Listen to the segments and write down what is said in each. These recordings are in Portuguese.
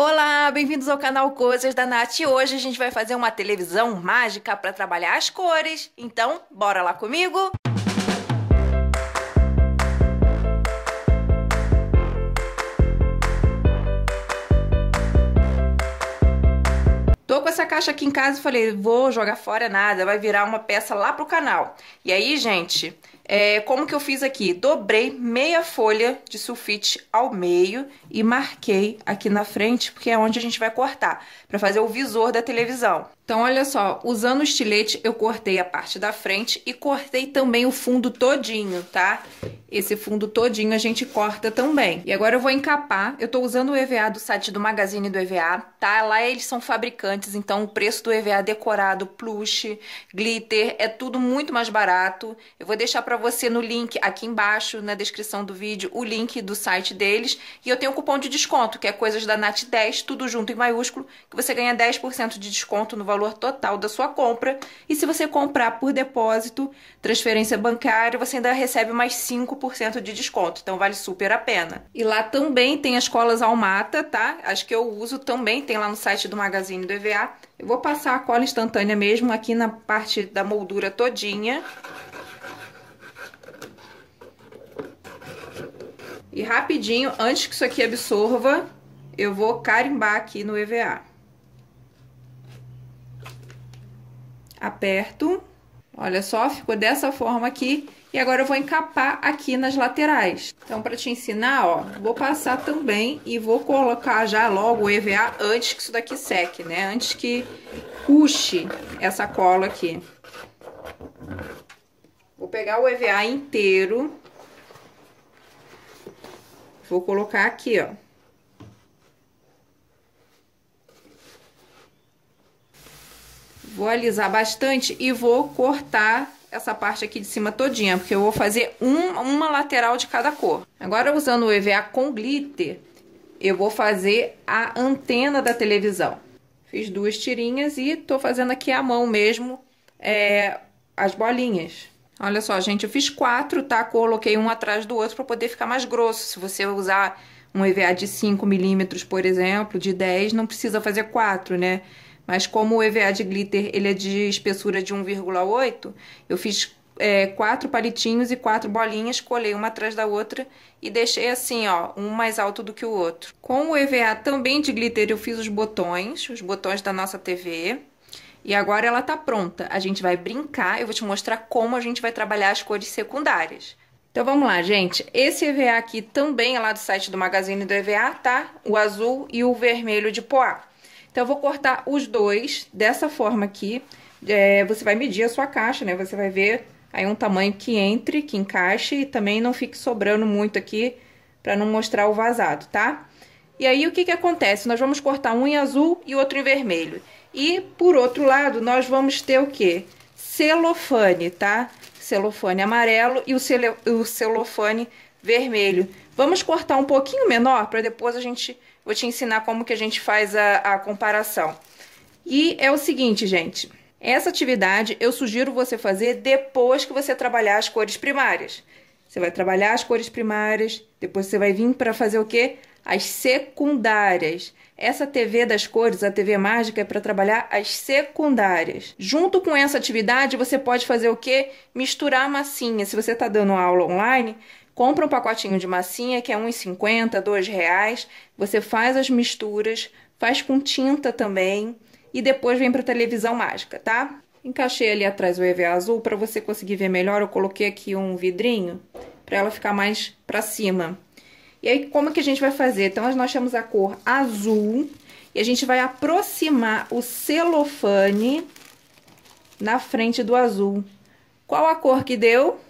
Olá, bem-vindos ao canal Coisas da Nath. E hoje a gente vai fazer uma televisão mágica para trabalhar as cores. Então, bora lá comigo? Tô com essa caixa aqui em casa e falei, vou jogar fora nada, vai virar uma peça lá pro canal. E aí, gente, é, como que eu fiz aqui? Dobrei meia folha de sulfite ao meio e marquei aqui na frente, porque é onde a gente vai cortar, para fazer o visor da televisão. Então, olha só, usando o estilete, eu cortei a parte da frente e cortei também o fundo todinho, tá? Esse fundo todinho a gente corta também. E agora eu vou encapar, eu tô usando o EVA do site do Magazine do EVA, tá? Lá eles são fabricantes, então o preço do EVA decorado, plush, glitter, é tudo muito mais barato. Eu vou deixar pra você no link aqui embaixo, na descrição do vídeo, o link do site deles. E eu tenho um cupom de desconto, que é Coisas da Nat 10, tudo junto em maiúsculo, que você ganha 10% de desconto no valor valor total da sua compra. E se você comprar por depósito, transferência bancária, você ainda recebe mais 5% de desconto. Então vale super a pena. E lá também tem as colas Almata, tá? As que eu uso também tem lá no site do Magazine do EVA. Eu vou passar a cola instantânea mesmo aqui na parte da moldura todinha. E rapidinho, antes que isso aqui absorva, eu vou carimbar aqui no EVA. aperto, olha só, ficou dessa forma aqui. E agora eu vou encapar aqui nas laterais. Então, para te ensinar, ó, vou passar também e vou colocar já logo o EVA antes que isso daqui seque, né? Antes que puxe essa cola aqui. Vou pegar o EVA inteiro. Vou colocar aqui, ó. Vou alisar bastante e vou cortar essa parte aqui de cima todinha, porque eu vou fazer um, uma lateral de cada cor. Agora, usando o EVA com glitter, eu vou fazer a antena da televisão. Fiz duas tirinhas e tô fazendo aqui à mão mesmo é, as bolinhas. Olha só, gente, eu fiz quatro, tá? Coloquei um atrás do outro para poder ficar mais grosso. Se você usar um EVA de 5 milímetros, por exemplo, de 10, não precisa fazer quatro, né? Mas como o EVA de glitter ele é de espessura de 1,8, eu fiz é, quatro palitinhos e quatro bolinhas, colei uma atrás da outra e deixei assim, ó, um mais alto do que o outro. Com o EVA também de glitter eu fiz os botões, os botões da nossa TV. E agora ela tá pronta. A gente vai brincar, eu vou te mostrar como a gente vai trabalhar as cores secundárias. Então vamos lá, gente. Esse EVA aqui também é lá do site do Magazine do EVA, tá? O azul e o vermelho de poá. Então, eu vou cortar os dois dessa forma aqui. É, você vai medir a sua caixa, né? Você vai ver aí um tamanho que entre, que encaixe e também não fique sobrando muito aqui para não mostrar o vazado, tá? E aí, o que que acontece? Nós vamos cortar um em azul e outro em vermelho. E, por outro lado, nós vamos ter o quê? Celofane, tá? Celofane amarelo e o, celo, o celofane vermelho. Vamos cortar um pouquinho menor para depois a gente... Vou te ensinar como que a gente faz a, a comparação. E é o seguinte, gente. Essa atividade eu sugiro você fazer depois que você trabalhar as cores primárias. Você vai trabalhar as cores primárias, depois você vai vir para fazer o quê? As secundárias. Essa TV das cores, a TV mágica, é para trabalhar as secundárias. Junto com essa atividade, você pode fazer o quê? Misturar massinha. Se você está dando aula online, Compra um pacotinho de massinha que é R$ 1,50, R$ reais. Você faz as misturas, faz com tinta também e depois vem para televisão mágica, tá? Encaixei ali atrás o EVA azul para você conseguir ver melhor. Eu coloquei aqui um vidrinho para ela ficar mais para cima. E aí, como que a gente vai fazer? Então, nós temos a cor azul e a gente vai aproximar o celofane na frente do azul. Qual a cor que deu?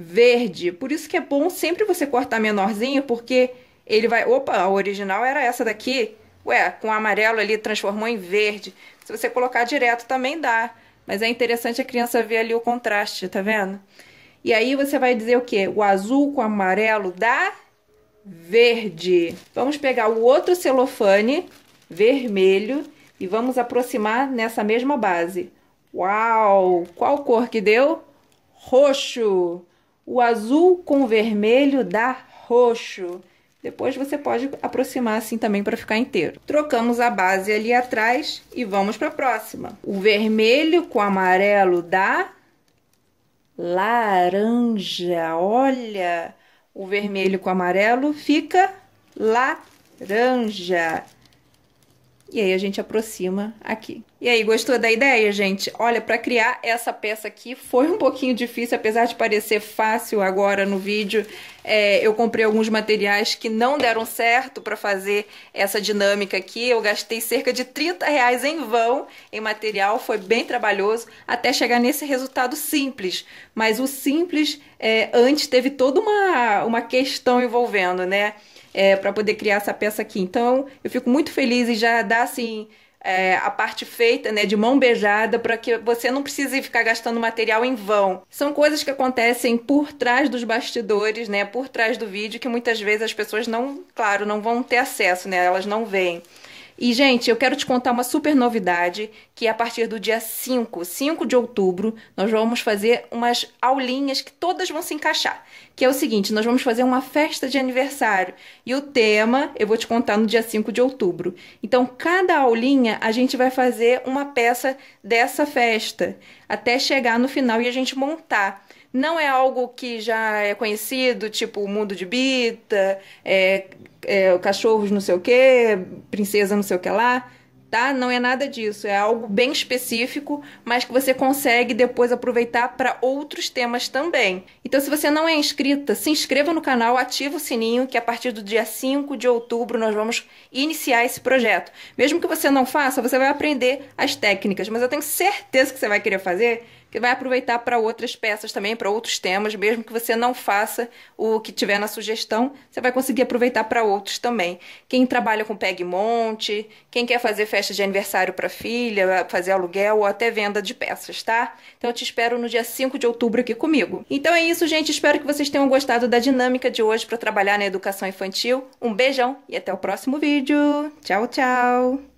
verde. Por isso que é bom sempre você cortar menorzinho, porque ele vai... Opa, a original era essa daqui. Ué, com o amarelo ali transformou em verde. Se você colocar direto também dá. Mas é interessante a criança ver ali o contraste, tá vendo? E aí você vai dizer o quê? O azul com o amarelo dá verde. Vamos pegar o outro celofane vermelho e vamos aproximar nessa mesma base. Uau! Qual cor que deu? Roxo! O azul com vermelho dá roxo. Depois você pode aproximar assim também para ficar inteiro. Trocamos a base ali atrás e vamos para a próxima. O vermelho com amarelo dá laranja. Olha, o vermelho com amarelo fica laranja. E aí a gente aproxima aqui. E aí, gostou da ideia, gente? Olha, para criar essa peça aqui foi um pouquinho difícil, apesar de parecer fácil agora no vídeo. É, eu comprei alguns materiais que não deram certo para fazer essa dinâmica aqui. Eu gastei cerca de 30 reais em vão em material, foi bem trabalhoso até chegar nesse resultado simples. Mas o simples é, antes teve toda uma, uma questão envolvendo, né? É, para poder criar essa peça aqui. Então, eu fico muito feliz e já dá assim é, a parte feita, né, de mão beijada, para que você não precise ficar gastando material em vão. São coisas que acontecem por trás dos bastidores, né, por trás do vídeo, que muitas vezes as pessoas não, claro, não vão ter acesso, né, elas não veem. E, gente, eu quero te contar uma super novidade, que a partir do dia 5, 5 de outubro, nós vamos fazer umas aulinhas que todas vão se encaixar. Que é o seguinte, nós vamos fazer uma festa de aniversário. E o tema eu vou te contar no dia 5 de outubro. Então, cada aulinha a gente vai fazer uma peça dessa festa, até chegar no final e a gente montar não é algo que já é conhecido, tipo o mundo de Bita, é, é, cachorros não sei o que, princesa não sei o que lá, tá? Não é nada disso, é algo bem específico, mas que você consegue depois aproveitar para outros temas também. Então, se você não é inscrita, se inscreva no canal, ativa o sininho, que a partir do dia 5 de outubro nós vamos iniciar esse projeto. Mesmo que você não faça, você vai aprender as técnicas, mas eu tenho certeza que você vai querer fazer que vai aproveitar para outras peças também, para outros temas, mesmo que você não faça o que tiver na sugestão, você vai conseguir aproveitar para outros também. Quem trabalha com PEG monte, quem quer fazer festa de aniversário para filha, fazer aluguel ou até venda de peças, tá? Então eu te espero no dia 5 de outubro aqui comigo. Então é isso, gente, espero que vocês tenham gostado da dinâmica de hoje para trabalhar na educação infantil. Um beijão e até o próximo vídeo. Tchau, tchau.